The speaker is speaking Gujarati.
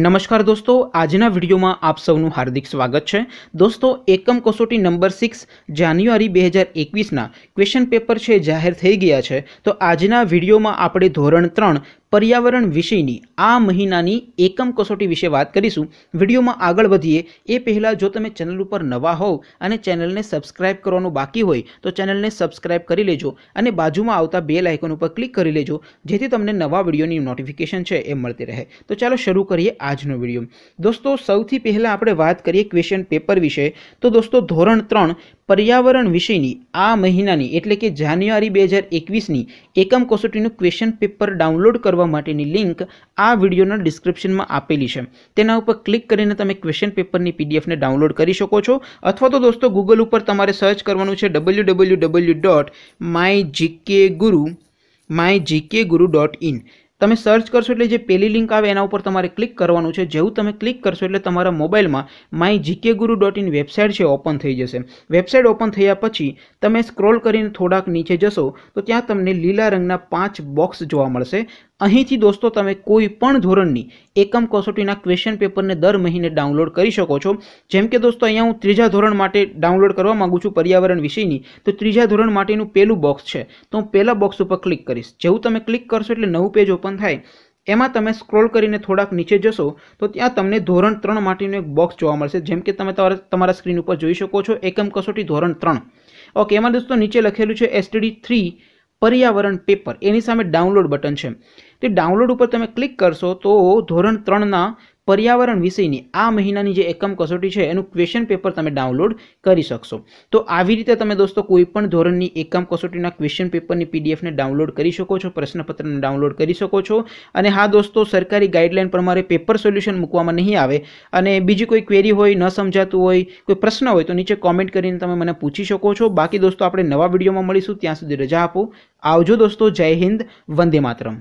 નમસ્કાર દોસ્તો આજના વિડીયોમાં આપ સૌનું હાર્દિક સ્વાગત છે દોસ્તો એકમ કસોટી નંબર સિક્સ જાન્યુઆરી બે હજાર એકવીસના ક્વેશ્ચન પેપર છે જાહેર થઈ ગયા છે તો આજના વિડીયોમાં આપણે ધોરણ ત્રણ પર્યાવરણ વિષયની આ મહિનાની એકમ કસોટી વિશે વાત કરીશું વિડીયોમાં આગળ વધીએ એ પહેલાં જો તમે ચેનલ ઉપર નવા હોવ અને ચેનલને સબસ્ક્રાઇબ કરવાનું બાકી હોય તો ચેનલને સબસ્ક્રાઇબ કરી લેજો અને બાજુમાં આવતા બે લાઇકન ઉપર ક્લિક કરી લેજો જેથી તમને નવા વિડીયોની નોટિફિકેશન છે એ મળતી રહે તો ચાલો શરૂ કરીએ આજનો વિડીયો દોસ્તો સૌથી પહેલાં આપણે વાત કરીએ ક્વેશ્ચન પેપર વિશે તો દોસ્તો ધોરણ ત્રણ પર્યાવરણ વિષયની આ મહિનાની એટલે કે જાન્યુઆરી બે હજાર એકવીસની એકમ કસોટીનું ક્વેશ્ચન પેપર ડાઉનલોડ કરવા માટેની લિંક આ વિડીયોના ડિસ્ક્રિપ્શનમાં આપેલી છે તેના ઉપર ક્લિક કરીને તમે ક્વેશ્ચન પેપરની પીડીએફને ડાઉનલોડ કરી શકો છો અથવા તો દોસ્તો ગૂગલ ઉપર તમારે સર્ચ કરવાનું છે W W W dot my GK guru my GK ગુરુ ડોટ ઇન તમે સર્ચ કરશો એટલે જે પેલી લિંક આવે એના ઉપર તમારે ક્લિક કરવાનું છે જેવું તમે ક્લિક કરશો એટલે તમારા મોબાઈલમાં માય જીકે ગુરુ ડોટ ઇન વેબસાઇટ છે ઓપન થઈ જશે વેબસાઇટ ઓપન થયા પછી તમે સ્ક્રોલ કરીને થોડાક નીચે જશો તો ત્યાં તમને લીલા રંગના પાંચ બોક્સ જોવા મળશે અહીંથી દોસ્તો તમે કોઈ પણ ધોરણની એકમ કસોટીના ક્વેશ્ચન પેપરને દર મહિને ડાઉનલોડ કરી શકો છો જેમ કે દોસ્તો અહીંયા હું ત્રીજા ધોરણ માટે ડાઉનલોડ કરવા માગું છું પર્યાવરણ વિષયની તો ત્રીજા ધોરણ માટેનું પહેલું બોક્સ છે તો હું પહેલા બોક્સ ઉપર ક્લિક કરીશ જેવું તમે ક્લિક કરશો એટલે નવું પેજ ઓપન થાય એમાં તમે સ્ક્રોલ કરીને થોડાક નીચે જશો તો ત્યાં તમને ધોરણ ત્રણ માટેનું એક બોક્સ જોવા મળશે જેમ કે તમે તમારા તમારા સ્ક્રીન ઉપર જોઈ શકો છો એકમ કસોટી ધોરણ ત્રણ ઓકે એમાં દોસ્તો નીચે લખેલું છે એસટીડી થ્રી પર્યાવરણ પેપર એની સામે ડાઉનલોડ બટન છે તે ડાઉનલોડ ઉપર તમે ક્લિક કરશો તો ધોરણ ત્રણના પર્યાવરણ વિષયની આ મહિનાની જે એકમ કસોટી છે એનું ક્વેશ્ચન પેપર તમે ડાઉનલોડ કરી શકશો તો આવી રીતે તમે દોસ્તો કોઈ પણ ધોરણની એકમ કસોટીના ક્વેશ્ચન પેપરની પીડીએફને ડાઉનલોડ કરી શકો છો પ્રશ્નપત્રને ડાઉનલોડ કરી શકો છો અને હા દોસ્તો સરકારી ગાઈડલાઇન પ્રમાણે પેપર સોલ્યુશન મૂકવામાં નહીં આવે અને બીજી કોઈ ક્વેરી હોય ન સમજાતું હોય કોઈ પ્રશ્ન હોય તો નીચે કોમેન્ટ કરીને તમે મને પૂછી શકો છો બાકી દોસ્તો આપણે નવા વિડીયોમાં મળીશું ત્યાં સુધી રજા આપો આવજો દોસ્તો જય હિન્દ વંદે માતરમ